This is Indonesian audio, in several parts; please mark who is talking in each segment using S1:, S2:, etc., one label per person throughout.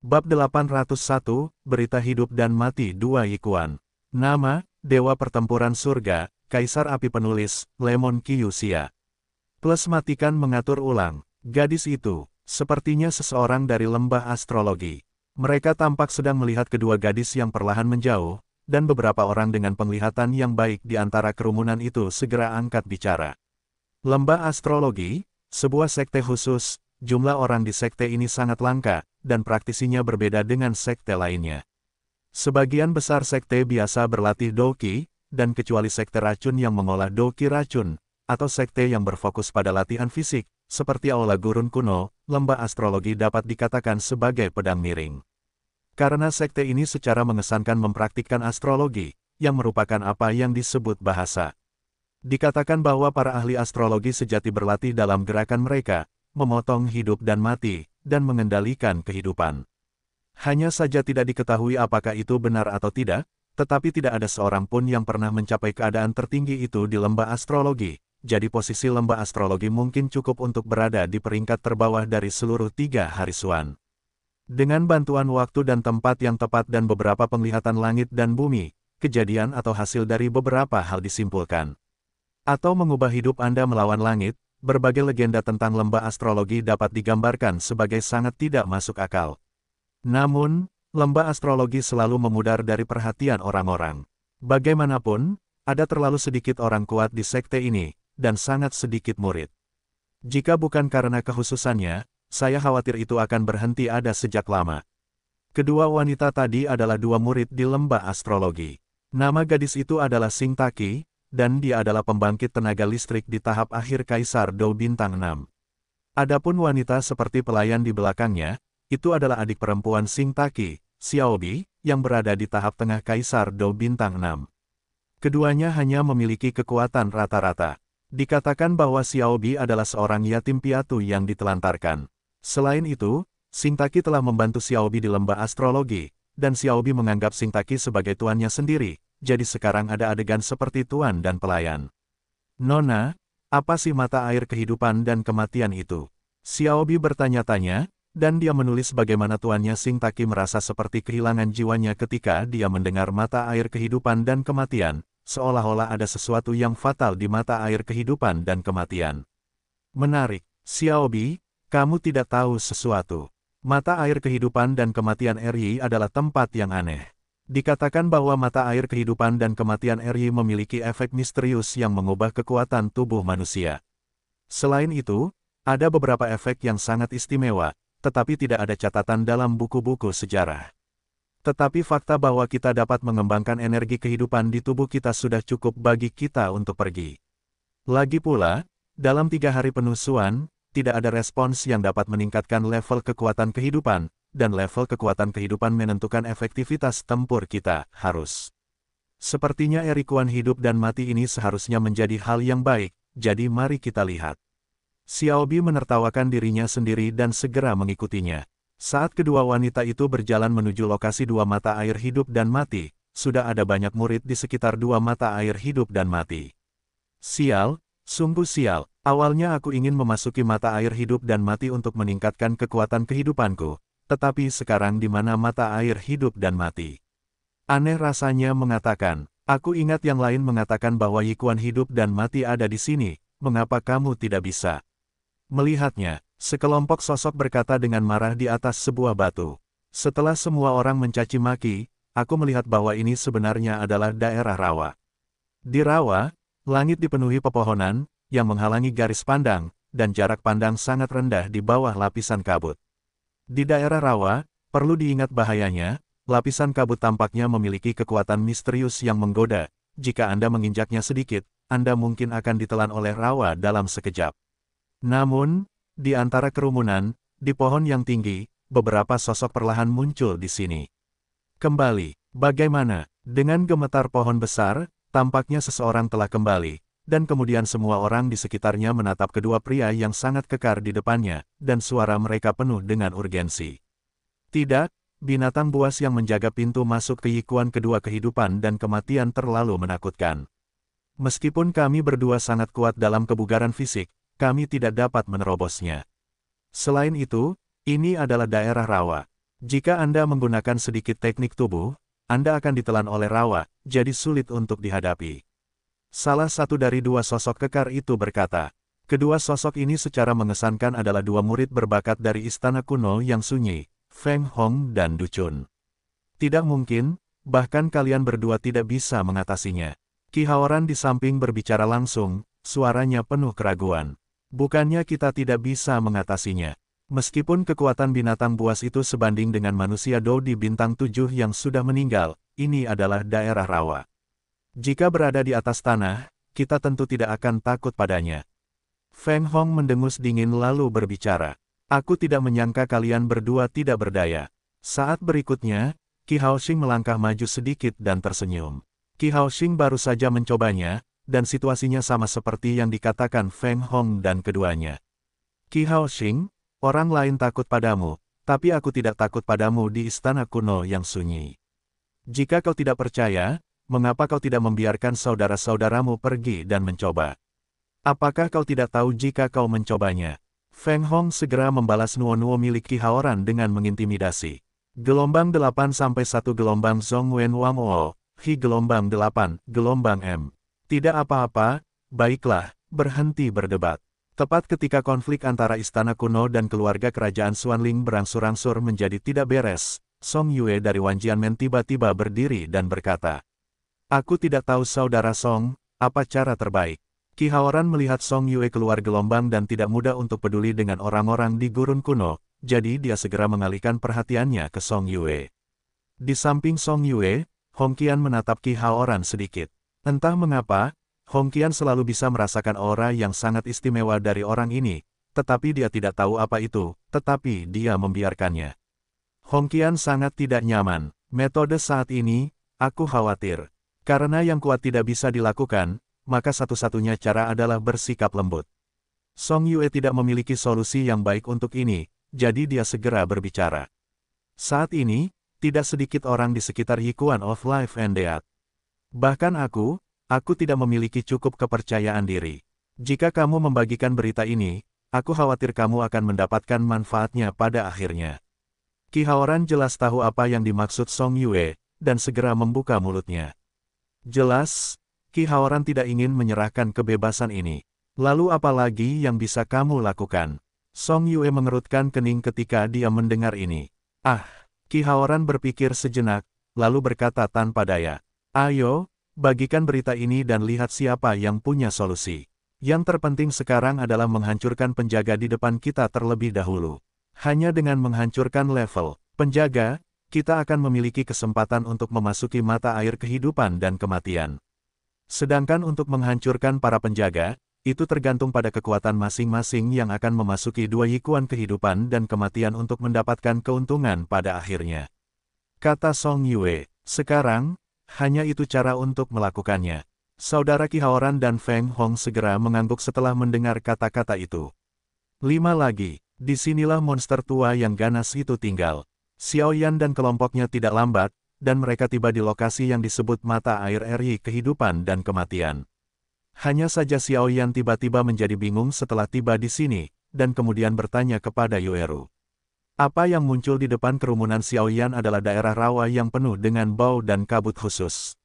S1: Bab 801, Berita Hidup dan Mati Dua Yikuan. Nama, Dewa Pertempuran Surga, Kaisar Api Penulis, Lemon Kiyusia. Plus matikan mengatur ulang, gadis itu, sepertinya seseorang dari lembah astrologi. Mereka tampak sedang melihat kedua gadis yang perlahan menjauh, dan beberapa orang dengan penglihatan yang baik di antara kerumunan itu segera angkat bicara. Lembah astrologi, sebuah sekte khusus, jumlah orang di sekte ini sangat langka, dan praktisinya berbeda dengan sekte lainnya. Sebagian besar sekte biasa berlatih doki, dan kecuali sekte racun yang mengolah doki racun, atau sekte yang berfokus pada latihan fisik, seperti aula gurun kuno, lembah astrologi dapat dikatakan sebagai pedang miring. Karena sekte ini secara mengesankan mempraktikkan astrologi, yang merupakan apa yang disebut bahasa. Dikatakan bahwa para ahli astrologi sejati berlatih dalam gerakan mereka, memotong hidup dan mati, dan mengendalikan kehidupan. Hanya saja tidak diketahui apakah itu benar atau tidak, tetapi tidak ada seorang pun yang pernah mencapai keadaan tertinggi itu di lembah astrologi, jadi posisi lembah astrologi mungkin cukup untuk berada di peringkat terbawah dari seluruh tiga hari suan. Dengan bantuan waktu dan tempat yang tepat dan beberapa penglihatan langit dan bumi, kejadian atau hasil dari beberapa hal disimpulkan. Atau mengubah hidup Anda melawan langit, berbagai legenda tentang lembah astrologi dapat digambarkan sebagai sangat tidak masuk akal. Namun, lembah astrologi selalu memudar dari perhatian orang-orang. Bagaimanapun, ada terlalu sedikit orang kuat di sekte ini, dan sangat sedikit murid. Jika bukan karena kehususannya, saya khawatir itu akan berhenti ada sejak lama. Kedua wanita tadi adalah dua murid di lembah astrologi. Nama gadis itu adalah Singtaki, dan dia adalah pembangkit tenaga listrik di tahap akhir Kaisar Dou Bintang 6. Adapun wanita seperti pelayan di belakangnya, itu adalah adik perempuan Sing Taki, Xiaobi, yang berada di tahap tengah Kaisar Dou Bintang 6. Keduanya hanya memiliki kekuatan rata-rata. Dikatakan bahwa Xiaobi adalah seorang yatim piatu yang ditelantarkan. Selain itu, Singtaki telah membantu Xiaobi di lembah astrologi, dan Xiaobi menganggap Singtaki sebagai tuannya sendiri, jadi sekarang ada adegan seperti tuan dan pelayan. Nona, apa sih mata air kehidupan dan kematian itu? Xiaobi bertanya-tanya, dan dia menulis bagaimana tuannya Sing Taki merasa seperti kehilangan jiwanya ketika dia mendengar mata air kehidupan dan kematian, seolah-olah ada sesuatu yang fatal di mata air kehidupan dan kematian. Menarik, Xiaobi, kamu tidak tahu sesuatu. Mata air kehidupan dan kematian RI adalah tempat yang aneh. Dikatakan bahwa mata air kehidupan dan kematian RY memiliki efek misterius yang mengubah kekuatan tubuh manusia. Selain itu, ada beberapa efek yang sangat istimewa, tetapi tidak ada catatan dalam buku-buku sejarah. Tetapi fakta bahwa kita dapat mengembangkan energi kehidupan di tubuh kita sudah cukup bagi kita untuk pergi. Lagi pula, dalam tiga hari penusuan, tidak ada respons yang dapat meningkatkan level kekuatan kehidupan, dan level kekuatan kehidupan menentukan efektivitas tempur kita, harus. Sepertinya erikuan hidup dan mati ini seharusnya menjadi hal yang baik, jadi mari kita lihat. Xiaobi menertawakan dirinya sendiri dan segera mengikutinya. Saat kedua wanita itu berjalan menuju lokasi dua mata air hidup dan mati, sudah ada banyak murid di sekitar dua mata air hidup dan mati. Sial, sungguh sial, awalnya aku ingin memasuki mata air hidup dan mati untuk meningkatkan kekuatan kehidupanku, tetapi sekarang di mana mata air hidup dan mati. Aneh rasanya mengatakan, aku ingat yang lain mengatakan bahwa Yikuan hidup dan mati ada di sini, mengapa kamu tidak bisa? Melihatnya, sekelompok sosok berkata dengan marah di atas sebuah batu. Setelah semua orang mencaci maki, aku melihat bahwa ini sebenarnya adalah daerah rawa. Di rawa, langit dipenuhi pepohonan, yang menghalangi garis pandang, dan jarak pandang sangat rendah di bawah lapisan kabut. Di daerah rawa, perlu diingat bahayanya, lapisan kabut tampaknya memiliki kekuatan misterius yang menggoda. Jika Anda menginjaknya sedikit, Anda mungkin akan ditelan oleh rawa dalam sekejap. Namun, di antara kerumunan, di pohon yang tinggi, beberapa sosok perlahan muncul di sini. Kembali, bagaimana? Dengan gemetar pohon besar, tampaknya seseorang telah kembali, dan kemudian semua orang di sekitarnya menatap kedua pria yang sangat kekar di depannya, dan suara mereka penuh dengan urgensi. Tidak, binatang buas yang menjaga pintu masuk ke ikuan kedua kehidupan dan kematian terlalu menakutkan. Meskipun kami berdua sangat kuat dalam kebugaran fisik, kami tidak dapat menerobosnya. Selain itu, ini adalah daerah rawa. Jika Anda menggunakan sedikit teknik tubuh, Anda akan ditelan oleh rawa, jadi sulit untuk dihadapi. Salah satu dari dua sosok kekar itu berkata, kedua sosok ini secara mengesankan adalah dua murid berbakat dari istana kuno yang sunyi, Feng Hong dan Du Chun. Tidak mungkin, bahkan kalian berdua tidak bisa mengatasinya. Ki Kihaoran di samping berbicara langsung, suaranya penuh keraguan. Bukannya kita tidak bisa mengatasinya. Meskipun kekuatan binatang buas itu sebanding dengan manusia Dou di bintang tujuh yang sudah meninggal, ini adalah daerah rawa. Jika berada di atas tanah, kita tentu tidak akan takut padanya. Feng Hong mendengus dingin lalu berbicara. Aku tidak menyangka kalian berdua tidak berdaya. Saat berikutnya, Qi Haoxing melangkah maju sedikit dan tersenyum. Qi Haoxing baru saja mencobanya, dan situasinya sama seperti yang dikatakan Feng Hong dan keduanya. Qi Haoxing, orang lain takut padamu, tapi aku tidak takut padamu di istana kuno yang sunyi. Jika kau tidak percaya, mengapa kau tidak membiarkan saudara-saudaramu pergi dan mencoba? Apakah kau tidak tahu jika kau mencobanya? Feng Hong segera membalas nuo-nuo miliki Haoran dengan mengintimidasi. Gelombang 8-1 gelombang Zong Wen Wang Wao, Hi gelombang 8, gelombang M. Tidak apa-apa, baiklah, berhenti berdebat. Tepat ketika konflik antara istana kuno dan keluarga kerajaan Xuanling berangsur-angsur menjadi tidak beres, Song Yue dari Wanjianmen tiba-tiba berdiri dan berkata, Aku tidak tahu saudara Song, apa cara terbaik. Ki Haoran melihat Song Yue keluar gelombang dan tidak mudah untuk peduli dengan orang-orang di gurun kuno, jadi dia segera mengalihkan perhatiannya ke Song Yue. Di samping Song Yue, Hong Qian menatap Ki Haoran sedikit. Entah mengapa, Hong Qian selalu bisa merasakan aura yang sangat istimewa dari orang ini, tetapi dia tidak tahu apa itu, tetapi dia membiarkannya. Hong Qian sangat tidak nyaman. Metode saat ini, aku khawatir, karena yang kuat tidak bisa dilakukan, maka satu-satunya cara adalah bersikap lembut. Song Yue tidak memiliki solusi yang baik untuk ini, jadi dia segera berbicara. Saat ini, tidak sedikit orang di sekitar Yikuan of Life and Death. Bahkan aku, aku tidak memiliki cukup kepercayaan diri. Jika kamu membagikan berita ini, aku khawatir kamu akan mendapatkan manfaatnya pada akhirnya. Ki Haoran jelas tahu apa yang dimaksud Song Yue, dan segera membuka mulutnya. Jelas, Ki Haoran tidak ingin menyerahkan kebebasan ini. Lalu apa lagi yang bisa kamu lakukan? Song Yue mengerutkan kening ketika dia mendengar ini. Ah, Ki Haoran berpikir sejenak, lalu berkata tanpa daya. Ayo, bagikan berita ini dan lihat siapa yang punya solusi. Yang terpenting sekarang adalah menghancurkan penjaga di depan kita terlebih dahulu. Hanya dengan menghancurkan level, penjaga, kita akan memiliki kesempatan untuk memasuki mata air kehidupan dan kematian. Sedangkan untuk menghancurkan para penjaga, itu tergantung pada kekuatan masing-masing yang akan memasuki dua yikuan kehidupan dan kematian untuk mendapatkan keuntungan pada akhirnya. Kata Song Yue, sekarang, hanya itu cara untuk melakukannya. Saudara Ki Kihaoran dan Feng Hong segera mengangguk setelah mendengar kata-kata itu. Lima lagi, disinilah monster tua yang ganas itu tinggal. Xiao Yan dan kelompoknya tidak lambat, dan mereka tiba di lokasi yang disebut mata air RI kehidupan dan kematian. Hanya saja Xiao Yan tiba-tiba menjadi bingung setelah tiba di sini, dan kemudian bertanya kepada Yueru. Apa yang muncul di depan kerumunan Xiao Yan adalah daerah rawa yang penuh dengan bau dan kabut khusus.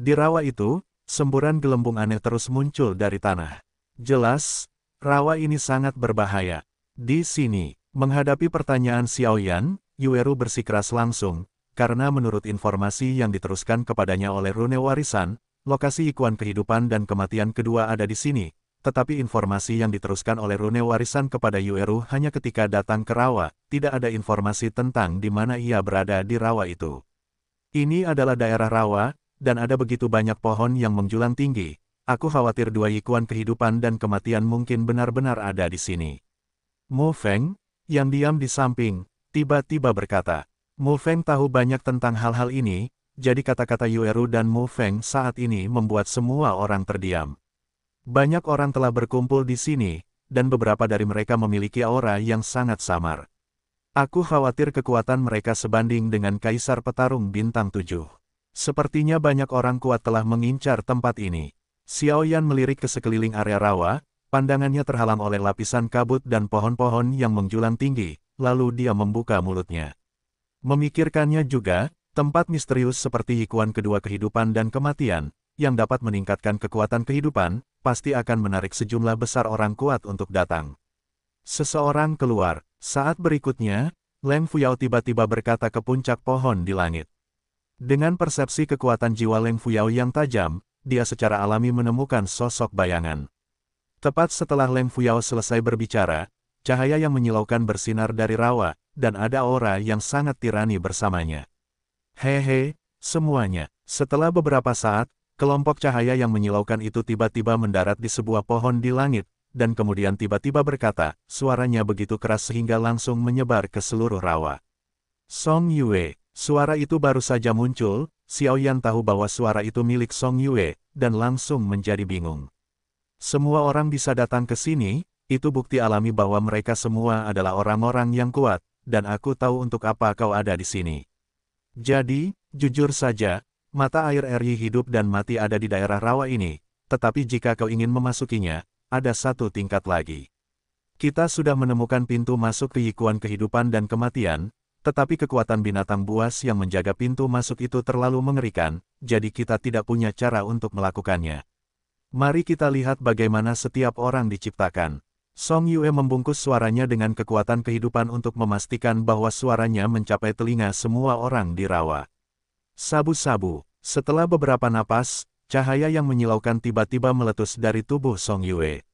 S1: Di rawa itu, semburan gelembung aneh terus muncul dari tanah. Jelas, rawa ini sangat berbahaya. Di sini, menghadapi pertanyaan Xiao Yan. Yueru bersikeras langsung, karena menurut informasi yang diteruskan kepadanya oleh Rune Warisan, lokasi ikuan kehidupan dan kematian kedua ada di sini, tetapi informasi yang diteruskan oleh Rune Warisan kepada Yueru hanya ketika datang ke rawa, tidak ada informasi tentang di mana ia berada di rawa itu. Ini adalah daerah rawa, dan ada begitu banyak pohon yang menjulang tinggi, aku khawatir dua ikuan kehidupan dan kematian mungkin benar-benar ada di sini. Mo Feng, yang diam di samping, tiba-tiba berkata, Mu Feng tahu banyak tentang hal-hal ini, jadi kata-kata Yueru dan Mu Feng saat ini membuat semua orang terdiam. Banyak orang telah berkumpul di sini, dan beberapa dari mereka memiliki aura yang sangat samar. Aku khawatir kekuatan mereka sebanding dengan Kaisar Petarung Bintang Tujuh. Sepertinya banyak orang kuat telah mengincar tempat ini. Xiao Yan melirik ke sekeliling area rawa, pandangannya terhalang oleh lapisan kabut dan pohon-pohon yang menjulang tinggi, lalu dia membuka mulutnya. Memikirkannya juga, tempat misterius seperti hikuan kedua kehidupan dan kematian, yang dapat meningkatkan kekuatan kehidupan, pasti akan menarik sejumlah besar orang kuat untuk datang. Seseorang keluar, saat berikutnya, Leng Fuyao tiba-tiba berkata ke puncak pohon di langit. Dengan persepsi kekuatan jiwa Leng Fuyao yang tajam, dia secara alami menemukan sosok bayangan. Tepat setelah Leng Fuyao selesai berbicara, Cahaya yang menyilaukan bersinar dari rawa, dan ada aura yang sangat tirani bersamanya. Hehe, semuanya. Setelah beberapa saat, kelompok cahaya yang menyilaukan itu tiba-tiba mendarat di sebuah pohon di langit, dan kemudian tiba-tiba berkata, suaranya begitu keras sehingga langsung menyebar ke seluruh rawa. Song Yue, suara itu baru saja muncul, Xiao Yan tahu bahwa suara itu milik Song Yue, dan langsung menjadi bingung. Semua orang bisa datang ke sini, itu bukti alami bahwa mereka semua adalah orang-orang yang kuat, dan aku tahu untuk apa kau ada di sini. Jadi, jujur saja, mata air RY hidup dan mati ada di daerah rawa ini, tetapi jika kau ingin memasukinya, ada satu tingkat lagi. Kita sudah menemukan pintu masuk ke ikuan kehidupan dan kematian, tetapi kekuatan binatang buas yang menjaga pintu masuk itu terlalu mengerikan, jadi kita tidak punya cara untuk melakukannya. Mari kita lihat bagaimana setiap orang diciptakan. Song Yue membungkus suaranya dengan kekuatan kehidupan untuk memastikan bahwa suaranya mencapai telinga semua orang di rawa. Sabu-sabu, setelah beberapa napas, cahaya yang menyilaukan tiba-tiba meletus dari tubuh Song Yue.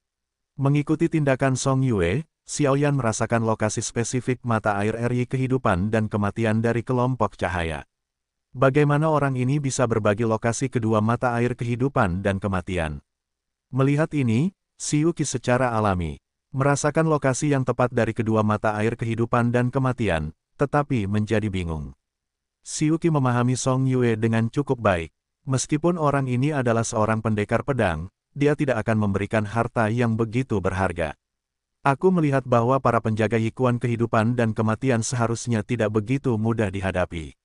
S1: Mengikuti tindakan Song Yue, Xiaoyan merasakan lokasi spesifik mata air eri kehidupan dan kematian dari kelompok cahaya. Bagaimana orang ini bisa berbagi lokasi kedua mata air kehidupan dan kematian? Melihat ini, Siuki secara alami, Merasakan lokasi yang tepat dari kedua mata air kehidupan dan kematian, tetapi menjadi bingung. Siuki memahami Song Yue dengan cukup baik. Meskipun orang ini adalah seorang pendekar pedang, dia tidak akan memberikan harta yang begitu berharga. Aku melihat bahwa para penjaga hikuan kehidupan dan kematian seharusnya tidak begitu mudah dihadapi.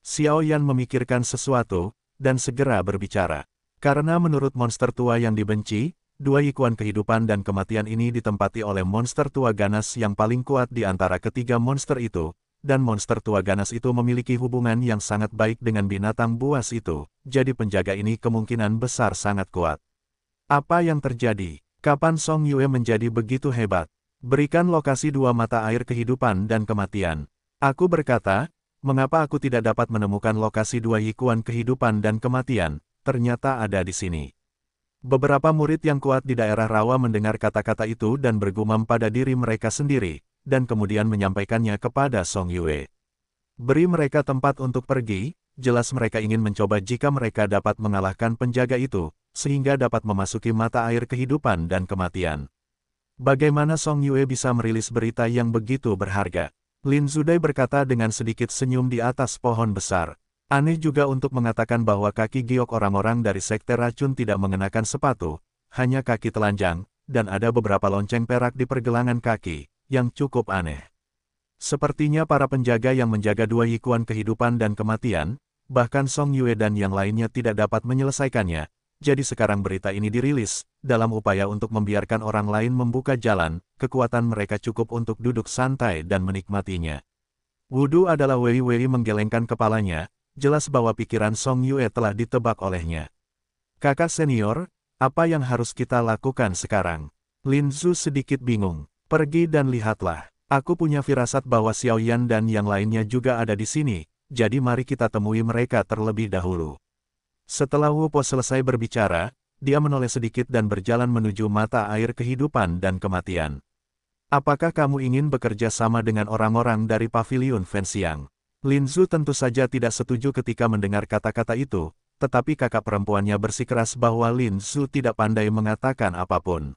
S1: Xiao Yan memikirkan sesuatu, dan segera berbicara. Karena menurut monster tua yang dibenci, dua ikuan kehidupan dan kematian ini ditempati oleh monster tua ganas yang paling kuat di antara ketiga monster itu, dan monster tua ganas itu memiliki hubungan yang sangat baik dengan binatang buas itu, jadi penjaga ini kemungkinan besar sangat kuat. Apa yang terjadi? Kapan Song Yue menjadi begitu hebat? Berikan lokasi dua mata air kehidupan dan kematian. Aku berkata, mengapa aku tidak dapat menemukan lokasi dua hikuan kehidupan dan kematian, ternyata ada di sini. Beberapa murid yang kuat di daerah rawa mendengar kata-kata itu dan bergumam pada diri mereka sendiri, dan kemudian menyampaikannya kepada Song Yue. Beri mereka tempat untuk pergi, jelas mereka ingin mencoba jika mereka dapat mengalahkan penjaga itu, sehingga dapat memasuki mata air kehidupan dan kematian. Bagaimana Song Yue bisa merilis berita yang begitu berharga? Lin Zudai berkata dengan sedikit senyum di atas pohon besar. Aneh juga untuk mengatakan bahwa kaki giok orang-orang dari sekte racun tidak mengenakan sepatu, hanya kaki telanjang, dan ada beberapa lonceng perak di pergelangan kaki, yang cukup aneh. Sepertinya para penjaga yang menjaga dua yikuan kehidupan dan kematian, bahkan Song Yue dan yang lainnya tidak dapat menyelesaikannya, jadi sekarang berita ini dirilis, dalam upaya untuk membiarkan orang lain membuka jalan, kekuatan mereka cukup untuk duduk santai dan menikmatinya. Wudu adalah Wei Wei menggelengkan kepalanya, jelas bahwa pikiran Song Yue telah ditebak olehnya. Kakak senior, apa yang harus kita lakukan sekarang? Lin Zhu sedikit bingung. Pergi dan lihatlah. Aku punya firasat bahwa Xiao Yan dan yang lainnya juga ada di sini, jadi mari kita temui mereka terlebih dahulu. Setelah Wu Po selesai berbicara, dia menoleh sedikit dan berjalan menuju mata air kehidupan dan kematian. Apakah kamu ingin bekerja sama dengan orang-orang dari pavilion Fensiang? Lin Zhu tentu saja tidak setuju ketika mendengar kata-kata itu, tetapi kakak perempuannya bersikeras bahwa Lin Zhu tidak pandai mengatakan apapun.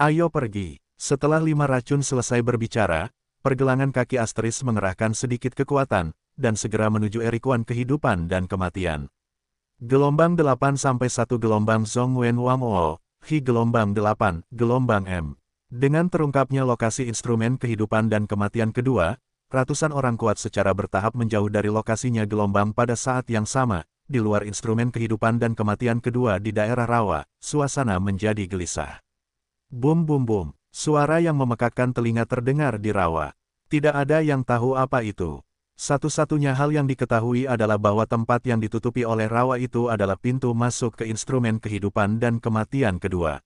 S1: Ayo pergi. Setelah lima racun selesai berbicara, pergelangan kaki asteris mengerahkan sedikit kekuatan, dan segera menuju erikuan kehidupan dan kematian. Gelombang 8-1 Gelombang Wen Wang Wamoo, Hi Gelombang 8, Gelombang M. Dengan terungkapnya lokasi instrumen kehidupan dan kematian kedua, ratusan orang kuat secara bertahap menjauh dari lokasinya gelombang pada saat yang sama, di luar instrumen kehidupan dan kematian kedua di daerah rawa, suasana menjadi gelisah. Bum bum bum, suara yang memekakkan telinga terdengar di rawa. Tidak ada yang tahu apa itu. Satu-satunya hal yang diketahui adalah bahwa tempat yang ditutupi oleh rawa itu adalah pintu masuk ke instrumen kehidupan dan kematian kedua.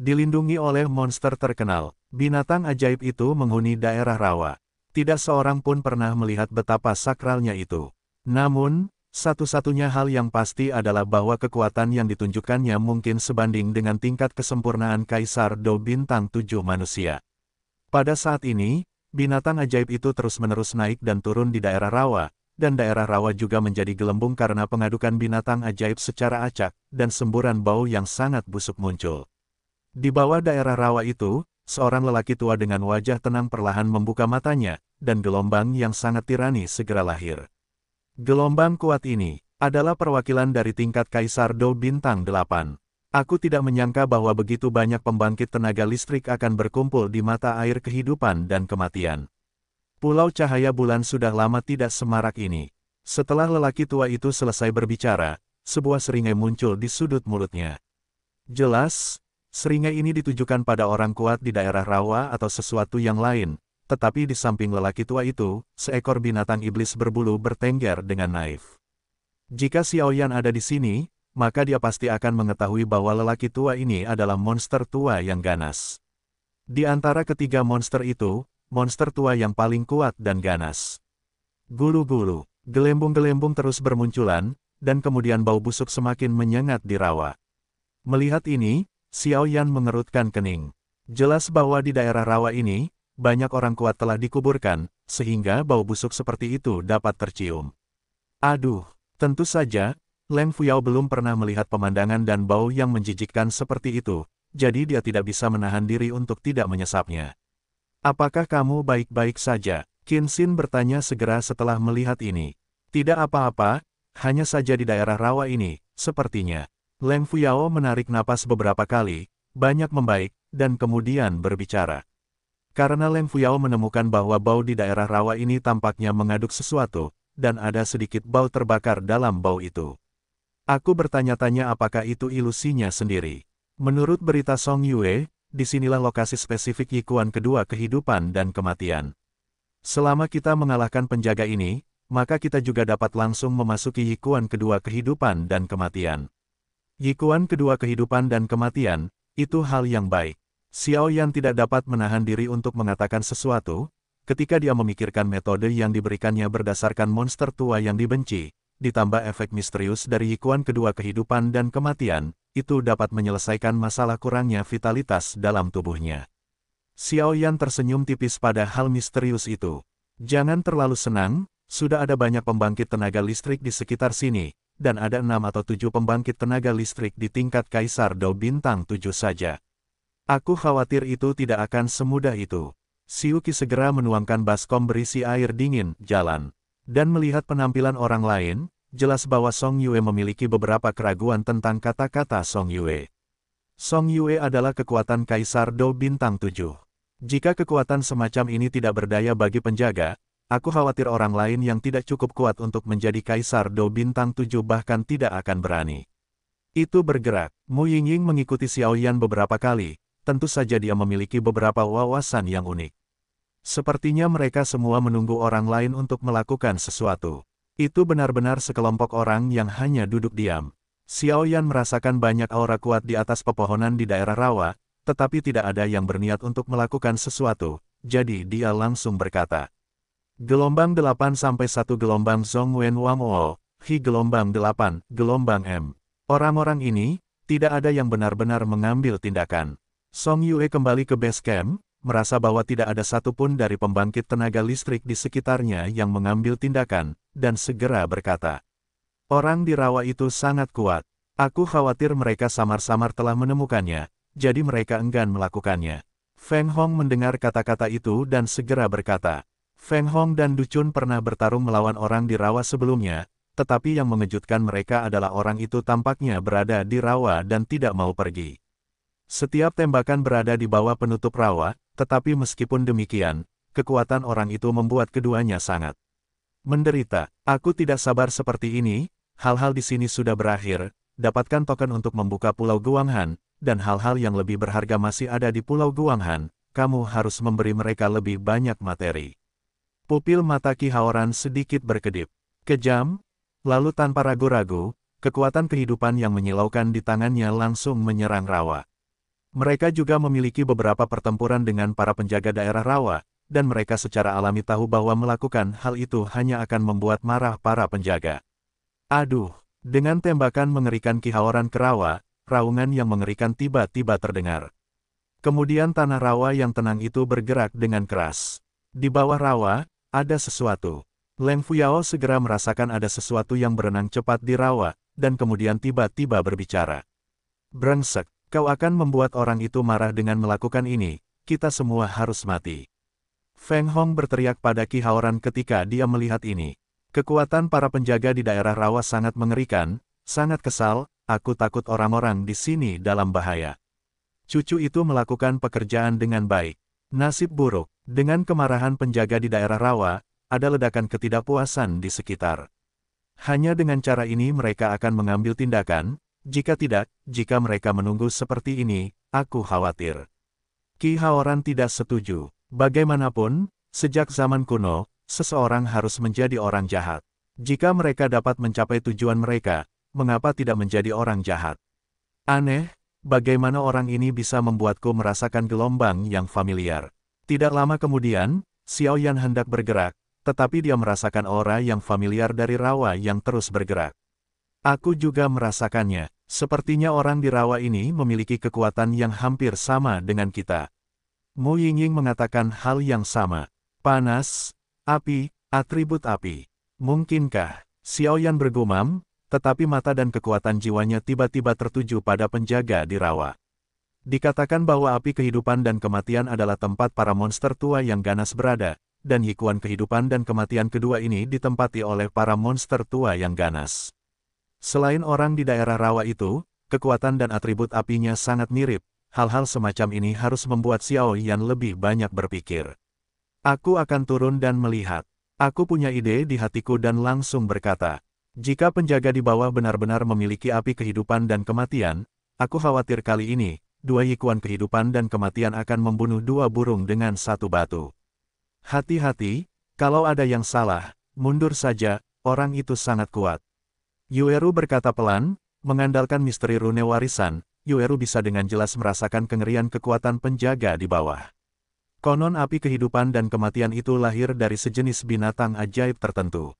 S1: Dilindungi oleh monster terkenal, binatang ajaib itu menghuni daerah rawa. Tidak seorang pun pernah melihat betapa sakralnya itu. Namun, satu-satunya hal yang pasti adalah bahwa kekuatan yang ditunjukkannya mungkin sebanding dengan tingkat kesempurnaan Kaisar Do Bintang Tujuh manusia. Pada saat ini, binatang ajaib itu terus-menerus naik dan turun di daerah rawa, dan daerah rawa juga menjadi gelembung karena pengadukan binatang ajaib secara acak, dan semburan bau yang sangat busuk muncul. Di bawah daerah rawa itu, seorang lelaki tua dengan wajah tenang perlahan membuka matanya, dan gelombang yang sangat tirani segera lahir. Gelombang kuat ini adalah perwakilan dari tingkat Kaisar Do Bintang 8. Aku tidak menyangka bahwa begitu banyak pembangkit tenaga listrik akan berkumpul di mata air kehidupan dan kematian. Pulau cahaya bulan sudah lama tidak semarak ini. Setelah lelaki tua itu selesai berbicara, sebuah seringai muncul di sudut mulutnya. Jelas, Seringai ini ditujukan pada orang kuat di daerah rawa atau sesuatu yang lain, tetapi di samping lelaki tua itu, seekor binatang iblis berbulu bertengger dengan naif. Jika Xiaoyan ada di sini, maka dia pasti akan mengetahui bahwa lelaki tua ini adalah monster tua yang ganas. Di antara ketiga monster itu, monster tua yang paling kuat dan ganas. Gulu-gulu, gelembung-gelembung terus bermunculan, dan kemudian bau busuk semakin menyengat di rawa. Melihat ini, Xiao Yan mengerutkan kening. Jelas bahwa di daerah rawa ini, banyak orang kuat telah dikuburkan, sehingga bau busuk seperti itu dapat tercium. Aduh, tentu saja, Leng Fuyao belum pernah melihat pemandangan dan bau yang menjijikkan seperti itu, jadi dia tidak bisa menahan diri untuk tidak menyesapnya. Apakah kamu baik-baik saja? Qin Xin bertanya segera setelah melihat ini. Tidak apa-apa, hanya saja di daerah rawa ini, sepertinya. Leng Fuyao menarik napas beberapa kali, banyak membaik, dan kemudian berbicara. Karena Leng Fuyao menemukan bahwa bau di daerah rawa ini tampaknya mengaduk sesuatu, dan ada sedikit bau terbakar dalam bau itu. Aku bertanya-tanya apakah itu ilusinya sendiri. Menurut berita Song Yue, disinilah lokasi spesifik Yikuan kedua kehidupan dan kematian. Selama kita mengalahkan penjaga ini, maka kita juga dapat langsung memasuki Yikuan kedua kehidupan dan kematian. Yikuan kedua kehidupan dan kematian, itu hal yang baik. Xiao Yan tidak dapat menahan diri untuk mengatakan sesuatu, ketika dia memikirkan metode yang diberikannya berdasarkan monster tua yang dibenci, ditambah efek misterius dari Yikuan kedua kehidupan dan kematian, itu dapat menyelesaikan masalah kurangnya vitalitas dalam tubuhnya. Xiao Yan tersenyum tipis pada hal misterius itu. Jangan terlalu senang, sudah ada banyak pembangkit tenaga listrik di sekitar sini, dan ada enam atau tujuh pembangkit tenaga listrik di tingkat Kaisar Do Bintang 7 saja. Aku khawatir itu tidak akan semudah itu. Siuki segera menuangkan baskom berisi air dingin, jalan. Dan melihat penampilan orang lain, jelas bahwa Song Yue memiliki beberapa keraguan tentang kata-kata Song Yue. Song Yue adalah kekuatan Kaisar Do Bintang 7. Jika kekuatan semacam ini tidak berdaya bagi penjaga, Aku khawatir orang lain yang tidak cukup kuat untuk menjadi kaisar Do bintang Tujuh bahkan tidak akan berani. Itu bergerak, Mu Yingying mengikuti Xiao Yan beberapa kali, tentu saja dia memiliki beberapa wawasan yang unik. Sepertinya mereka semua menunggu orang lain untuk melakukan sesuatu. Itu benar-benar sekelompok orang yang hanya duduk diam. Xiao Yan merasakan banyak aura kuat di atas pepohonan di daerah rawa, tetapi tidak ada yang berniat untuk melakukan sesuatu, jadi dia langsung berkata, Gelombang 8 sampai 1 gelombang Wen Wang Wamoo, Hi gelombang 8, gelombang M. Orang-orang ini, tidak ada yang benar-benar mengambil tindakan. Song Yue kembali ke base camp, merasa bahwa tidak ada satupun dari pembangkit tenaga listrik di sekitarnya yang mengambil tindakan, dan segera berkata. Orang di rawa itu sangat kuat. Aku khawatir mereka samar-samar telah menemukannya, jadi mereka enggan melakukannya. Feng Hong mendengar kata-kata itu dan segera berkata, Feng Hong dan Duchun pernah bertarung melawan orang di rawa sebelumnya, tetapi yang mengejutkan mereka adalah orang itu tampaknya berada di rawa dan tidak mau pergi. Setiap tembakan berada di bawah penutup rawa, tetapi meskipun demikian, kekuatan orang itu membuat keduanya sangat menderita. Aku tidak sabar seperti ini, hal-hal di sini sudah berakhir, dapatkan token untuk membuka Pulau Guanghan, dan hal-hal yang lebih berharga masih ada di Pulau Guanghan, kamu harus memberi mereka lebih banyak materi. Pupil mata Ki Haoran sedikit berkedip. Kejam? Lalu tanpa ragu-ragu, kekuatan kehidupan yang menyilaukan di tangannya langsung menyerang Rawa. Mereka juga memiliki beberapa pertempuran dengan para penjaga daerah Rawa, dan mereka secara alami tahu bahwa melakukan hal itu hanya akan membuat marah para penjaga. Aduh, dengan tembakan mengerikan Ki Haoran ke Rawa, raungan yang mengerikan tiba-tiba terdengar. Kemudian tanah rawa yang tenang itu bergerak dengan keras. Di bawah rawa, ada sesuatu. Leng Fuyao segera merasakan ada sesuatu yang berenang cepat di rawa, dan kemudian tiba-tiba berbicara. Brengsek, kau akan membuat orang itu marah dengan melakukan ini, kita semua harus mati. Feng Hong berteriak pada Ki Haoran ketika dia melihat ini. Kekuatan para penjaga di daerah rawa sangat mengerikan, sangat kesal, aku takut orang-orang di sini dalam bahaya. Cucu itu melakukan pekerjaan dengan baik. Nasib buruk, dengan kemarahan penjaga di daerah rawa, ada ledakan ketidakpuasan di sekitar. Hanya dengan cara ini mereka akan mengambil tindakan, jika tidak, jika mereka menunggu seperti ini, aku khawatir. Ki Haoran tidak setuju. Bagaimanapun, sejak zaman kuno, seseorang harus menjadi orang jahat. Jika mereka dapat mencapai tujuan mereka, mengapa tidak menjadi orang jahat? Aneh, bagaimana orang ini bisa membuatku merasakan gelombang yang familiar. Tidak lama kemudian, Xiao Yan hendak bergerak, tetapi dia merasakan aura yang familiar dari rawa yang terus bergerak. Aku juga merasakannya, sepertinya orang di rawa ini memiliki kekuatan yang hampir sama dengan kita. Mu Yingying mengatakan hal yang sama. Panas, api, atribut api. Mungkinkah? Xiao Yan bergumam, tetapi mata dan kekuatan jiwanya tiba-tiba tertuju pada penjaga di rawa. Dikatakan bahwa api kehidupan dan kematian adalah tempat para monster tua yang ganas berada, dan hikuan kehidupan dan kematian kedua ini ditempati oleh para monster tua yang ganas. Selain orang di daerah rawa itu, kekuatan dan atribut apinya sangat mirip, hal-hal semacam ini harus membuat Xiao Yan lebih banyak berpikir. Aku akan turun dan melihat. Aku punya ide di hatiku dan langsung berkata, jika penjaga di bawah benar-benar memiliki api kehidupan dan kematian, aku khawatir kali ini, dua yikuan kehidupan dan kematian akan membunuh dua burung dengan satu batu. Hati-hati, kalau ada yang salah, mundur saja, orang itu sangat kuat. Yueru berkata pelan, mengandalkan misteri rune warisan, Yueru bisa dengan jelas merasakan kengerian kekuatan penjaga di bawah. Konon api kehidupan dan kematian itu lahir dari sejenis binatang ajaib tertentu.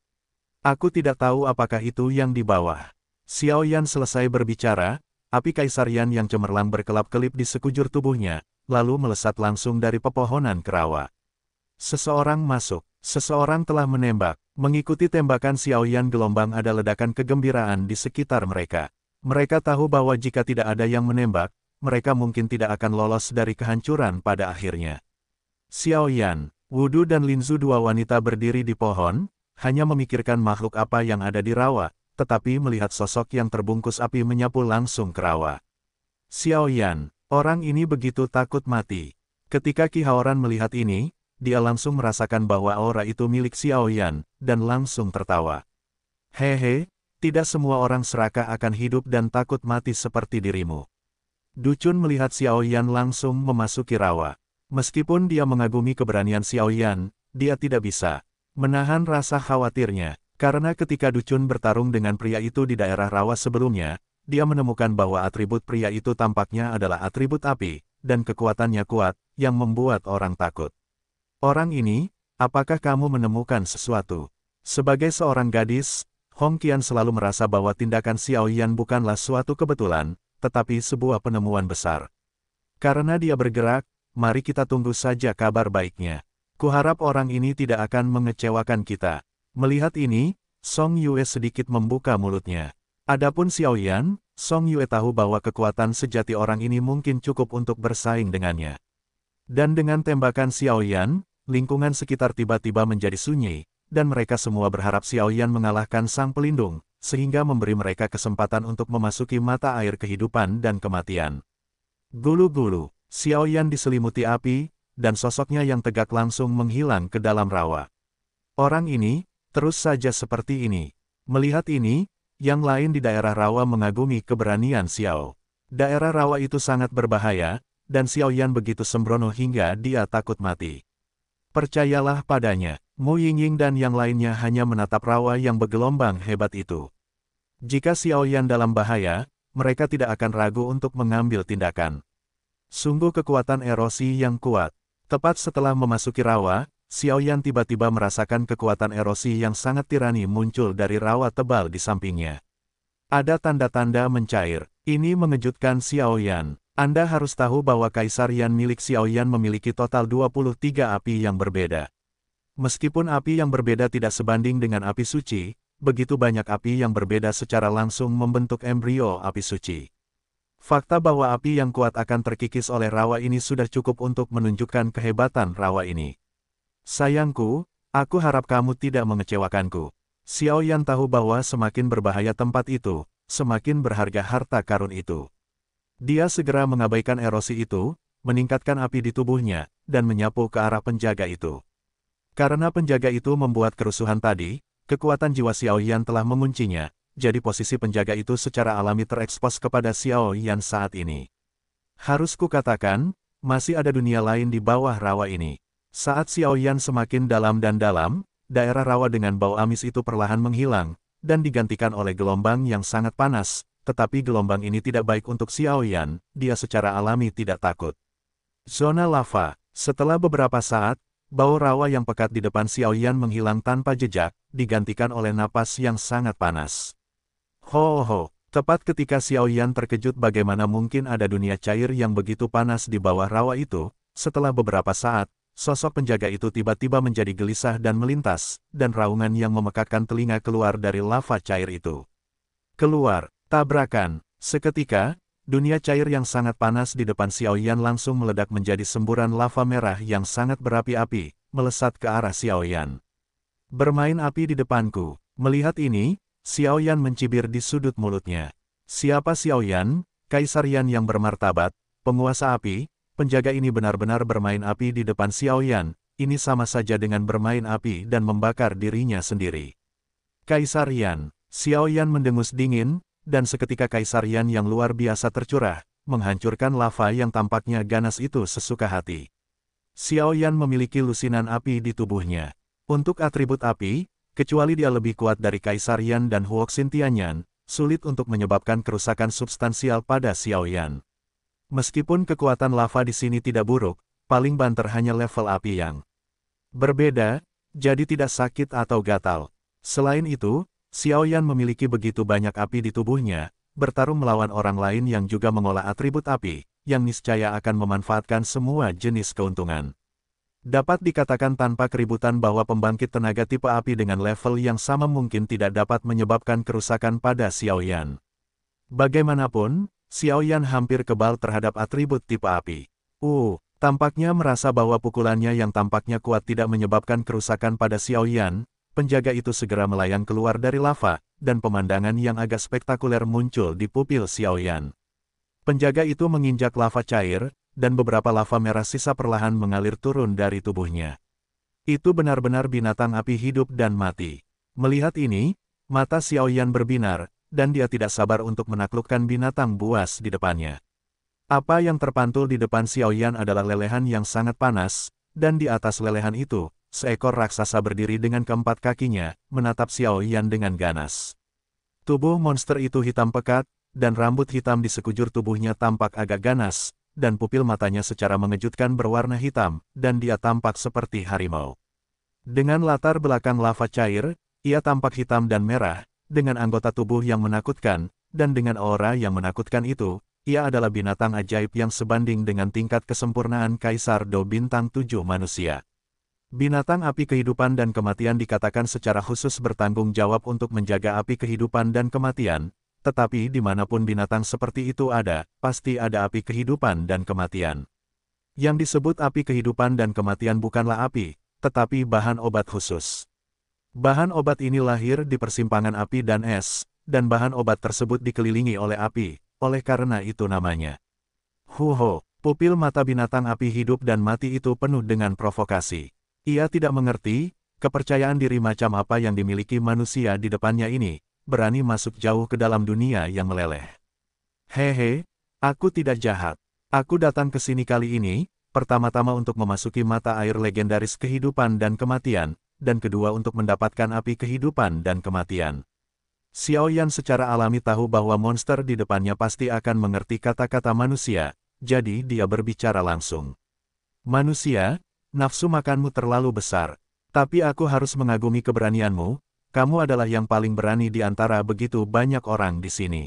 S1: Aku tidak tahu apakah itu yang di bawah. Xiao Yan selesai berbicara, Api kaisarian yang cemerlang berkelap-kelip di sekujur tubuhnya, lalu melesat langsung dari pepohonan kerawa. Seseorang masuk, seseorang telah menembak, mengikuti tembakan Xiaoyan gelombang ada ledakan kegembiraan di sekitar mereka. Mereka tahu bahwa jika tidak ada yang menembak, mereka mungkin tidak akan lolos dari kehancuran pada akhirnya. Xiaoyan, Wudu dan Linzu dua wanita berdiri di pohon, hanya memikirkan makhluk apa yang ada di rawa, tetapi melihat sosok yang terbungkus api menyapu langsung kerawa. Xiao Yan, orang ini begitu takut mati. Ketika Ki Haoran melihat ini, dia langsung merasakan bahwa aura itu milik Xiao Yan, dan langsung tertawa. Hehe, tidak semua orang serakah akan hidup dan takut mati seperti dirimu. Ducun melihat Xiao Yan langsung memasuki rawa. Meskipun dia mengagumi keberanian Xiao Yan, dia tidak bisa menahan rasa khawatirnya. Karena ketika Ducun bertarung dengan pria itu di daerah rawa sebelumnya, dia menemukan bahwa atribut pria itu tampaknya adalah atribut api, dan kekuatannya kuat, yang membuat orang takut. Orang ini, apakah kamu menemukan sesuatu? Sebagai seorang gadis, Hong Qian selalu merasa bahwa tindakan Xiao Yan bukanlah suatu kebetulan, tetapi sebuah penemuan besar. Karena dia bergerak, mari kita tunggu saja kabar baiknya. Kuharap orang ini tidak akan mengecewakan kita. Melihat ini, Song Yue sedikit membuka mulutnya. Adapun Xiao Yan, Song Yue tahu bahwa kekuatan sejati orang ini mungkin cukup untuk bersaing dengannya. Dan dengan tembakan Xiao Yan, lingkungan sekitar tiba-tiba menjadi sunyi, dan mereka semua berharap Xiao Yan mengalahkan sang pelindung, sehingga memberi mereka kesempatan untuk memasuki mata air kehidupan dan kematian. Gulu-gulu, Xiao Yan diselimuti api, dan sosoknya yang tegak langsung menghilang ke dalam rawa. Orang ini, terus saja seperti ini. Melihat ini, yang lain di daerah rawa mengagumi keberanian Xiao. Daerah rawa itu sangat berbahaya, dan Xiao Yan begitu sembrono hingga dia takut mati. Percayalah padanya, Mu Yingying dan yang lainnya hanya menatap rawa yang bergelombang hebat itu. Jika Xiao Yan dalam bahaya, mereka tidak akan ragu untuk mengambil tindakan. Sungguh kekuatan erosi yang kuat. Tepat setelah memasuki rawa, Xiaoyan tiba-tiba merasakan kekuatan erosi yang sangat tirani muncul dari rawa tebal di sampingnya. Ada tanda-tanda mencair, ini mengejutkan Xiaoyan. Anda harus tahu bahwa Kaisar Yan milik Xiaoyan memiliki total 23 api yang berbeda. Meskipun api yang berbeda tidak sebanding dengan api suci, begitu banyak api yang berbeda secara langsung membentuk embrio api suci. Fakta bahwa api yang kuat akan terkikis oleh rawa ini sudah cukup untuk menunjukkan kehebatan rawa ini. Sayangku, aku harap kamu tidak mengecewakanku. Xiao Yan tahu bahwa semakin berbahaya tempat itu, semakin berharga harta karun itu. Dia segera mengabaikan erosi itu, meningkatkan api di tubuhnya, dan menyapu ke arah penjaga itu. Karena penjaga itu membuat kerusuhan tadi, kekuatan jiwa Xiao Yan telah menguncinya, jadi posisi penjaga itu secara alami terekspos kepada Xiao Yan saat ini. Harus kukatakan, masih ada dunia lain di bawah rawa ini. Saat Xiaoyan semakin dalam dan dalam, daerah rawa dengan bau amis itu perlahan menghilang, dan digantikan oleh gelombang yang sangat panas, tetapi gelombang ini tidak baik untuk Xiaoyan, dia secara alami tidak takut. Zona lava, setelah beberapa saat, bau rawa yang pekat di depan Xiaoyan menghilang tanpa jejak, digantikan oleh napas yang sangat panas. Ho ho, tepat ketika Xiaoyan terkejut bagaimana mungkin ada dunia cair yang begitu panas di bawah rawa itu, setelah beberapa saat, sosok penjaga itu tiba-tiba menjadi gelisah dan melintas, dan raungan yang memekakkan telinga keluar dari lava cair itu. Keluar, tabrakan, seketika, dunia cair yang sangat panas di depan Xiao Yan langsung meledak menjadi semburan lava merah yang sangat berapi-api, melesat ke arah Xiao Yan. Bermain api di depanku, melihat ini, Xiao Yan mencibir di sudut mulutnya. Siapa Xiao Yan, Kaisar Yan yang bermartabat, penguasa api, penjaga ini benar-benar bermain api di depan Xiao Yan. ini sama saja dengan bermain api dan membakar dirinya sendiri. Kaisar Yan, Xiaoyan mendengus dingin, dan seketika Kaisar Yan yang luar biasa tercurah, menghancurkan lava yang tampaknya ganas itu sesuka hati. Xiao Yan memiliki lusinan api di tubuhnya. Untuk atribut api, kecuali dia lebih kuat dari Kaisar Yan dan Huoxin Tianyan, sulit untuk menyebabkan kerusakan substansial pada Xiao Yan. Meskipun kekuatan lava di sini tidak buruk, paling banter hanya level api yang berbeda, jadi tidak sakit atau gatal. Selain itu, Xiao Yan memiliki begitu banyak api di tubuhnya, bertarung melawan orang lain yang juga mengolah atribut api, yang niscaya akan memanfaatkan semua jenis keuntungan. Dapat dikatakan tanpa keributan bahwa pembangkit tenaga tipe api dengan level yang sama mungkin tidak dapat menyebabkan kerusakan pada Xiao Yan. Bagaimanapun, Xiao Yan hampir kebal terhadap atribut tipe api. Uh, tampaknya merasa bahwa pukulannya yang tampaknya kuat tidak menyebabkan kerusakan pada Xiao Yan. penjaga itu segera melayang keluar dari lava, dan pemandangan yang agak spektakuler muncul di pupil Xiao Yan. Penjaga itu menginjak lava cair, dan beberapa lava merah sisa perlahan mengalir turun dari tubuhnya. Itu benar-benar binatang api hidup dan mati. Melihat ini, mata Xiao Yan berbinar, dan dia tidak sabar untuk menaklukkan binatang buas di depannya. Apa yang terpantul di depan Xiao Yan adalah lelehan yang sangat panas, dan di atas lelehan itu, seekor raksasa berdiri dengan keempat kakinya, menatap Xiao Yan dengan ganas. Tubuh monster itu hitam pekat, dan rambut hitam di sekujur tubuhnya tampak agak ganas, dan pupil matanya secara mengejutkan berwarna hitam, dan dia tampak seperti harimau. Dengan latar belakang lava cair, ia tampak hitam dan merah, dengan anggota tubuh yang menakutkan, dan dengan aura yang menakutkan itu, ia adalah binatang ajaib yang sebanding dengan tingkat kesempurnaan Kaisar Do Bintang 7 manusia. Binatang api kehidupan dan kematian dikatakan secara khusus bertanggung jawab untuk menjaga api kehidupan dan kematian, tetapi dimanapun binatang seperti itu ada, pasti ada api kehidupan dan kematian. Yang disebut api kehidupan dan kematian bukanlah api, tetapi bahan obat khusus. Bahan obat ini lahir di persimpangan api dan es, dan bahan obat tersebut dikelilingi oleh api, oleh karena itu namanya. Huho, pupil mata binatang api hidup dan mati itu penuh dengan provokasi. Ia tidak mengerti, kepercayaan diri macam apa yang dimiliki manusia di depannya ini, berani masuk jauh ke dalam dunia yang meleleh. Hehe, aku tidak jahat. Aku datang ke sini kali ini, pertama-tama untuk memasuki mata air legendaris kehidupan dan kematian, dan kedua untuk mendapatkan api kehidupan dan kematian. Xiao Yan secara alami tahu bahwa monster di depannya pasti akan mengerti kata-kata manusia, jadi dia berbicara langsung. Manusia, nafsu makanmu terlalu besar, tapi aku harus mengagumi keberanianmu, kamu adalah yang paling berani di antara begitu banyak orang di sini.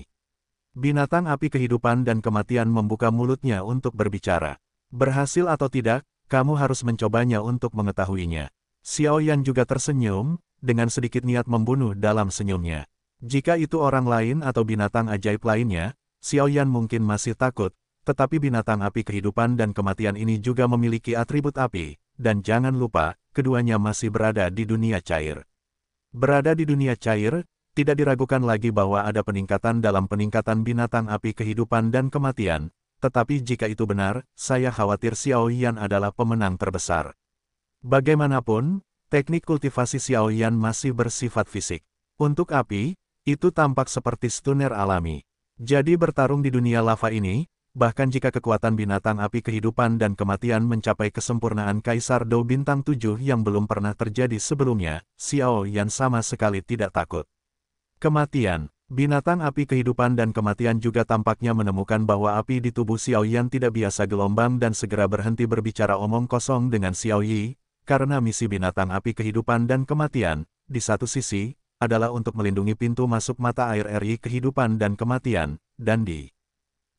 S1: Binatang api kehidupan dan kematian membuka mulutnya untuk berbicara. Berhasil atau tidak, kamu harus mencobanya untuk mengetahuinya. Xiao Yan juga tersenyum, dengan sedikit niat membunuh dalam senyumnya. Jika itu orang lain atau binatang ajaib lainnya, Xiao Yan mungkin masih takut, tetapi binatang api kehidupan dan kematian ini juga memiliki atribut api, dan jangan lupa, keduanya masih berada di dunia cair. Berada di dunia cair, tidak diragukan lagi bahwa ada peningkatan dalam peningkatan binatang api kehidupan dan kematian, tetapi jika itu benar, saya khawatir Xiao Yan adalah pemenang terbesar. Bagaimanapun, teknik kultivasi Xiaoyan masih bersifat fisik. Untuk api, itu tampak seperti stunner alami. Jadi bertarung di dunia lava ini, bahkan jika kekuatan binatang api kehidupan dan kematian mencapai kesempurnaan Kaisar Dou Bintang 7 yang belum pernah terjadi sebelumnya, Xiaoyan sama sekali tidak takut. Kematian Binatang api kehidupan dan kematian juga tampaknya menemukan bahwa api di tubuh Xiaoyan tidak biasa gelombang dan segera berhenti berbicara omong kosong dengan Xiaoyi, karena misi binatang api kehidupan dan kematian, di satu sisi, adalah untuk melindungi pintu masuk mata air RI kehidupan dan kematian, dan di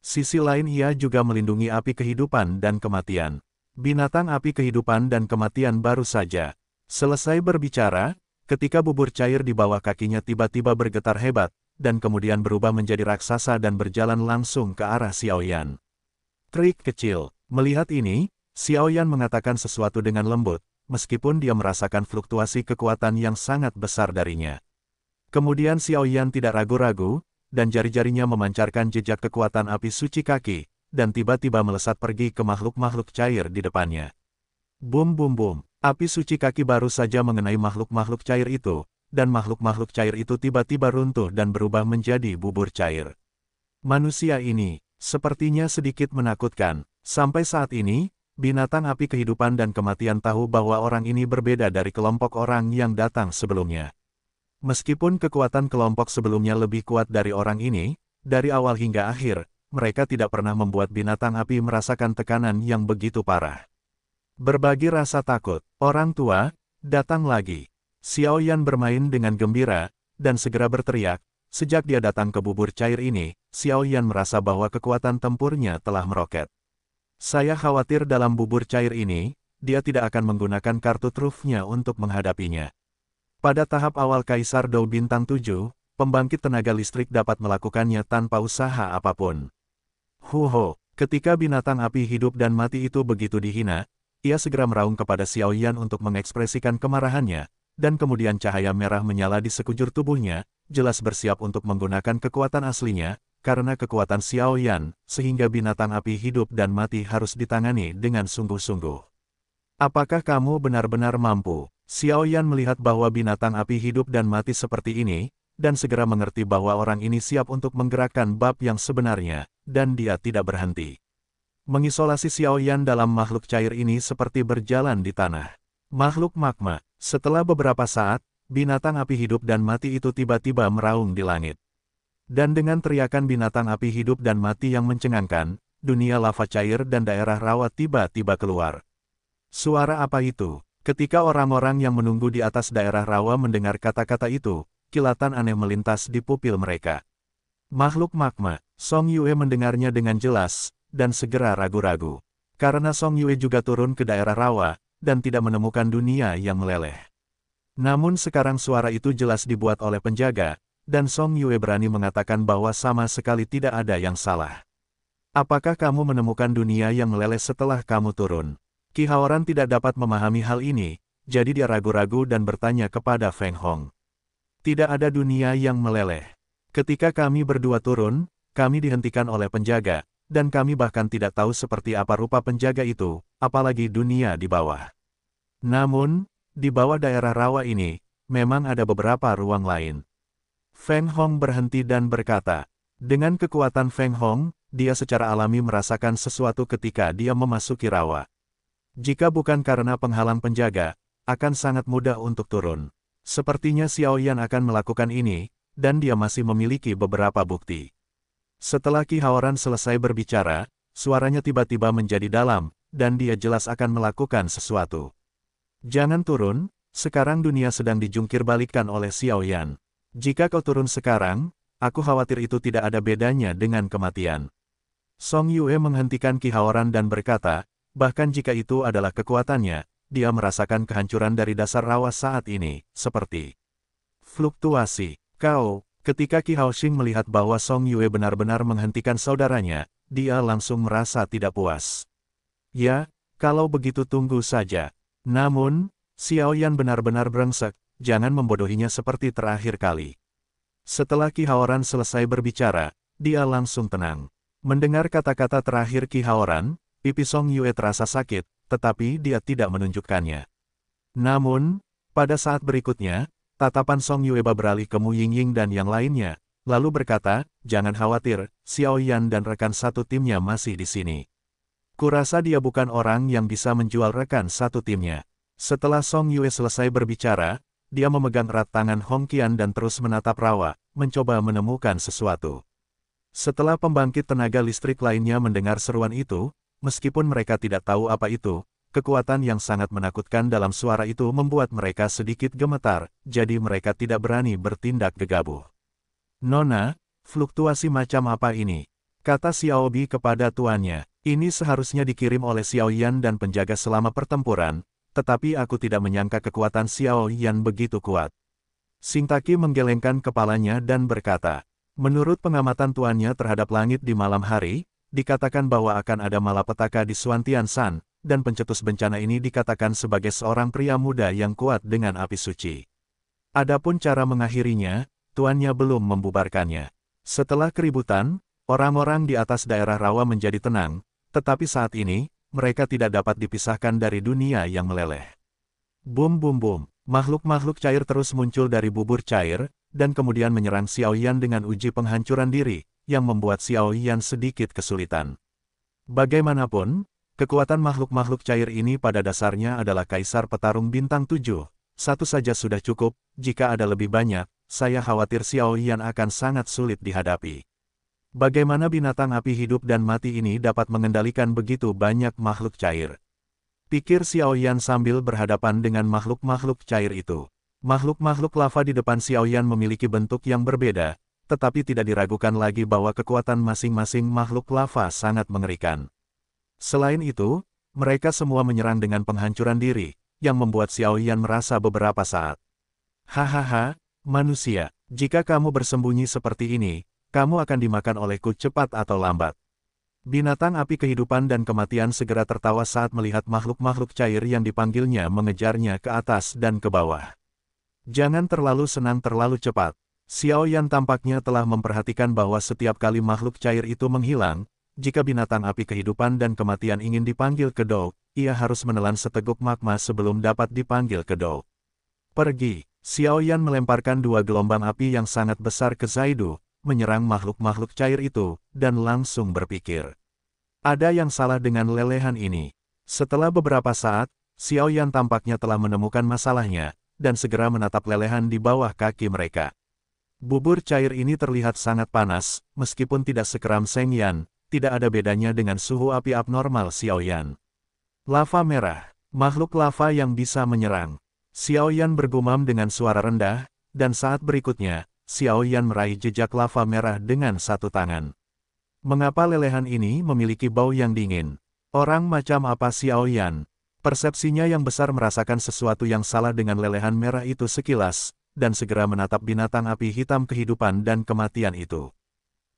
S1: sisi lain ia juga melindungi api kehidupan dan kematian. Binatang api kehidupan dan kematian baru saja selesai berbicara, ketika bubur cair di bawah kakinya tiba-tiba bergetar hebat, dan kemudian berubah menjadi raksasa dan berjalan langsung ke arah Xiaoyan. Trik kecil. Melihat ini, Xiaoyan mengatakan sesuatu dengan lembut, meskipun dia merasakan fluktuasi kekuatan yang sangat besar darinya. Kemudian Xiao Yan tidak ragu-ragu, dan jari-jarinya memancarkan jejak kekuatan api suci kaki, dan tiba-tiba melesat pergi ke makhluk-makhluk cair di depannya. Bum bum bum, api suci kaki baru saja mengenai makhluk-makhluk cair itu, dan makhluk-makhluk cair itu tiba-tiba runtuh dan berubah menjadi bubur cair. Manusia ini, sepertinya sedikit menakutkan. Sampai saat ini, Binatang api kehidupan dan kematian tahu bahwa orang ini berbeda dari kelompok orang yang datang sebelumnya. Meskipun kekuatan kelompok sebelumnya lebih kuat dari orang ini, dari awal hingga akhir, mereka tidak pernah membuat binatang api merasakan tekanan yang begitu parah. Berbagi rasa takut, orang tua, datang lagi. Xiao Yan bermain dengan gembira, dan segera berteriak, sejak dia datang ke bubur cair ini, Xiao Yan merasa bahwa kekuatan tempurnya telah meroket. Saya khawatir dalam bubur cair ini, dia tidak akan menggunakan kartu trufnya untuk menghadapinya. Pada tahap awal Kaisar Dou Bintang 7, pembangkit tenaga listrik dapat melakukannya tanpa usaha apapun. Huho, ketika binatang api hidup dan mati itu begitu dihina, ia segera meraung kepada Xiao Yan untuk mengekspresikan kemarahannya, dan kemudian cahaya merah menyala di sekujur tubuhnya, jelas bersiap untuk menggunakan kekuatan aslinya, karena kekuatan Xiao Yan, sehingga binatang api hidup dan mati harus ditangani dengan sungguh-sungguh. Apakah kamu benar-benar mampu? Xiao Yan melihat bahwa binatang api hidup dan mati seperti ini, dan segera mengerti bahwa orang ini siap untuk menggerakkan bab yang sebenarnya, dan dia tidak berhenti. Mengisolasi Xiao Yan dalam makhluk cair ini seperti berjalan di tanah. Makhluk magma, setelah beberapa saat, binatang api hidup dan mati itu tiba-tiba meraung di langit. Dan dengan teriakan binatang api hidup dan mati yang mencengangkan, dunia lava cair dan daerah rawa tiba-tiba keluar. Suara apa itu? Ketika orang-orang yang menunggu di atas daerah rawa mendengar kata-kata itu, kilatan aneh melintas di pupil mereka. Makhluk magma, Song Yue mendengarnya dengan jelas, dan segera ragu-ragu. Karena Song Yue juga turun ke daerah rawa, dan tidak menemukan dunia yang meleleh. Namun sekarang suara itu jelas dibuat oleh penjaga, dan Song Yue berani mengatakan bahwa sama sekali tidak ada yang salah. Apakah kamu menemukan dunia yang meleleh setelah kamu turun? Ki Haoran tidak dapat memahami hal ini, jadi dia ragu-ragu dan bertanya kepada Feng Hong. Tidak ada dunia yang meleleh. Ketika kami berdua turun, kami dihentikan oleh penjaga, dan kami bahkan tidak tahu seperti apa rupa penjaga itu, apalagi dunia di bawah. Namun, di bawah daerah rawa ini, memang ada beberapa ruang lain. Feng Hong berhenti dan berkata, dengan kekuatan Feng Hong, dia secara alami merasakan sesuatu ketika dia memasuki rawa. Jika bukan karena penghalang penjaga, akan sangat mudah untuk turun. Sepertinya Xiao Yan akan melakukan ini, dan dia masih memiliki beberapa bukti. Setelah Ki Haoran selesai berbicara, suaranya tiba-tiba menjadi dalam, dan dia jelas akan melakukan sesuatu. Jangan turun, sekarang dunia sedang dijungkir oleh Xiao Yan. Jika kau turun sekarang, aku khawatir itu tidak ada bedanya dengan kematian. Song Yue menghentikan Ki Hauran dan berkata, bahkan jika itu adalah kekuatannya, dia merasakan kehancuran dari dasar rawa saat ini, seperti fluktuasi. Kau, ketika Ki Haoxing melihat bahwa Song Yue benar-benar menghentikan saudaranya, dia langsung merasa tidak puas. Ya, kalau begitu tunggu saja. Namun, Xiao Yan benar-benar brengsek, jangan membodohinya seperti terakhir kali. Setelah Ki Haoran selesai berbicara, dia langsung tenang. Mendengar kata-kata terakhir Ki Haoran, pipi Song Yue terasa sakit, tetapi dia tidak menunjukkannya. Namun, pada saat berikutnya, tatapan Song Yue beralih ke Mu Yingying dan yang lainnya, lalu berkata, jangan khawatir, Xiao Yan dan rekan satu timnya masih di sini. Kurasa dia bukan orang yang bisa menjual rekan satu timnya. Setelah Song Yue selesai berbicara, dia memegang erat tangan Hong Qian dan terus menatap rawa, mencoba menemukan sesuatu. Setelah pembangkit tenaga listrik lainnya mendengar seruan itu, meskipun mereka tidak tahu apa itu, kekuatan yang sangat menakutkan dalam suara itu membuat mereka sedikit gemetar, jadi mereka tidak berani bertindak gegabah. Nona, fluktuasi macam apa ini? Kata Xiaobi kepada tuannya, ini seharusnya dikirim oleh Xiaoyan dan penjaga selama pertempuran, tetapi aku tidak menyangka kekuatan Xiao Yan begitu kuat. Singtaki menggelengkan kepalanya dan berkata, menurut pengamatan tuannya terhadap langit di malam hari, dikatakan bahwa akan ada malapetaka di Suantian San, dan pencetus bencana ini dikatakan sebagai seorang pria muda yang kuat dengan api suci. Adapun cara mengakhirinya, tuannya belum membubarkannya. Setelah keributan, orang-orang di atas daerah rawa menjadi tenang, tetapi saat ini, mereka tidak dapat dipisahkan dari dunia yang meleleh. Bum bum bum, makhluk-makhluk cair terus muncul dari bubur cair, dan kemudian menyerang Xiao Yan dengan uji penghancuran diri, yang membuat Xiao Yan sedikit kesulitan. Bagaimanapun, kekuatan makhluk-makhluk cair ini pada dasarnya adalah kaisar petarung bintang tujuh. satu saja sudah cukup, jika ada lebih banyak, saya khawatir Xiao Yan akan sangat sulit dihadapi. Bagaimana binatang api hidup dan mati ini dapat mengendalikan begitu banyak makhluk cair? Pikir Xiaoyan sambil berhadapan dengan makhluk-makhluk cair itu. Makhluk-makhluk lava di depan Xiaoyan memiliki bentuk yang berbeda, tetapi tidak diragukan lagi bahwa kekuatan masing-masing makhluk lava sangat mengerikan. Selain itu, mereka semua menyerang dengan penghancuran diri, yang membuat Xiaoyan merasa beberapa saat. Hahaha, manusia, jika kamu bersembunyi seperti ini, kamu akan dimakan olehku cepat atau lambat. Binatang api kehidupan dan kematian segera tertawa saat melihat makhluk-makhluk cair yang dipanggilnya mengejarnya ke atas dan ke bawah. Jangan terlalu senang terlalu cepat. Xiao Yan tampaknya telah memperhatikan bahwa setiap kali makhluk cair itu menghilang, jika binatang api kehidupan dan kematian ingin dipanggil ke Dou, ia harus menelan seteguk magma sebelum dapat dipanggil ke Dou. Pergi, Xiao Yan melemparkan dua gelombang api yang sangat besar ke Zaidu, menyerang makhluk-makhluk cair itu, dan langsung berpikir. Ada yang salah dengan lelehan ini. Setelah beberapa saat, Xiao Yan tampaknya telah menemukan masalahnya, dan segera menatap lelehan di bawah kaki mereka. Bubur cair ini terlihat sangat panas, meskipun tidak sekeram Seng Yan, tidak ada bedanya dengan suhu api abnormal Xiao Yan. Lava merah, makhluk lava yang bisa menyerang. Xiao Yan bergumam dengan suara rendah, dan saat berikutnya, Xiao Yan meraih jejak lava merah dengan satu tangan. Mengapa lelehan ini memiliki bau yang dingin? Orang macam apa Xiao Yan? Persepsinya yang besar merasakan sesuatu yang salah dengan lelehan merah itu sekilas, dan segera menatap binatang api hitam kehidupan dan kematian itu.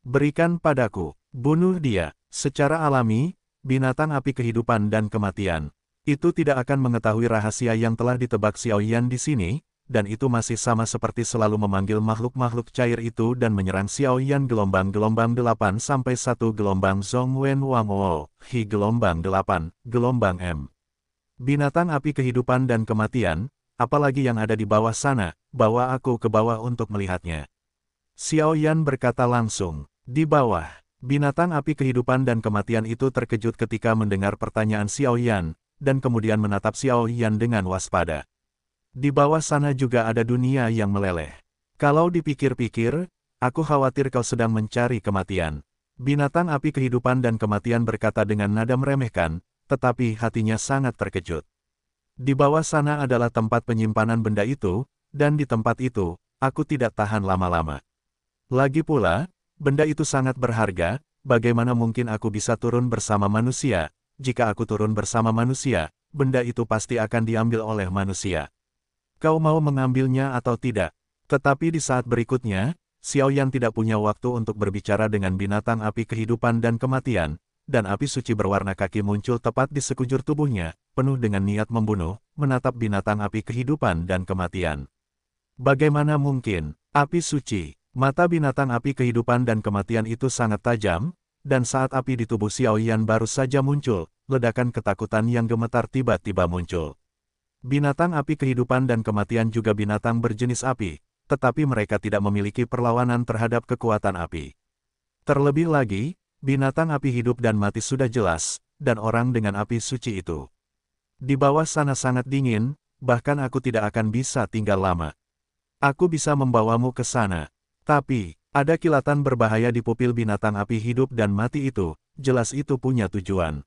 S1: Berikan padaku, bunuh dia, secara alami, binatang api kehidupan dan kematian. Itu tidak akan mengetahui rahasia yang telah ditebak Xiao Yan di sini, dan itu masih sama seperti selalu memanggil makhluk-makhluk cair itu dan menyerang Xiao Yan gelombang-gelombang 8 sampai satu gelombang Zong Wen Wang Wo, Hi gelombang 8, gelombang M. Binatang api kehidupan dan kematian, apalagi yang ada di bawah sana, bawa aku ke bawah untuk melihatnya. Xiao Yan berkata langsung, di bawah. Binatang api kehidupan dan kematian itu terkejut ketika mendengar pertanyaan Xiao Yan, dan kemudian menatap Xiao Yan dengan waspada. Di bawah sana juga ada dunia yang meleleh. Kalau dipikir-pikir, aku khawatir kau sedang mencari kematian. Binatang api kehidupan dan kematian berkata dengan nada meremehkan, tetapi hatinya sangat terkejut. Di bawah sana adalah tempat penyimpanan benda itu, dan di tempat itu, aku tidak tahan lama-lama. Lagi pula, benda itu sangat berharga, bagaimana mungkin aku bisa turun bersama manusia, jika aku turun bersama manusia, benda itu pasti akan diambil oleh manusia. Kau mau mengambilnya atau tidak? Tetapi di saat berikutnya, Xiao Yan tidak punya waktu untuk berbicara dengan binatang api kehidupan dan kematian, dan api suci berwarna kaki muncul tepat di sekujur tubuhnya, penuh dengan niat membunuh, menatap binatang api kehidupan dan kematian. Bagaimana mungkin, api suci, mata binatang api kehidupan dan kematian itu sangat tajam, dan saat api di tubuh Xiao Yan baru saja muncul, ledakan ketakutan yang gemetar tiba-tiba muncul. Binatang api kehidupan dan kematian juga binatang berjenis api, tetapi mereka tidak memiliki perlawanan terhadap kekuatan api. Terlebih lagi, binatang api hidup dan mati sudah jelas, dan orang dengan api suci itu. Di bawah sana sangat dingin, bahkan aku tidak akan bisa tinggal lama. Aku bisa membawamu ke sana. Tapi, ada kilatan berbahaya di pupil binatang api hidup dan mati itu, jelas itu punya tujuan.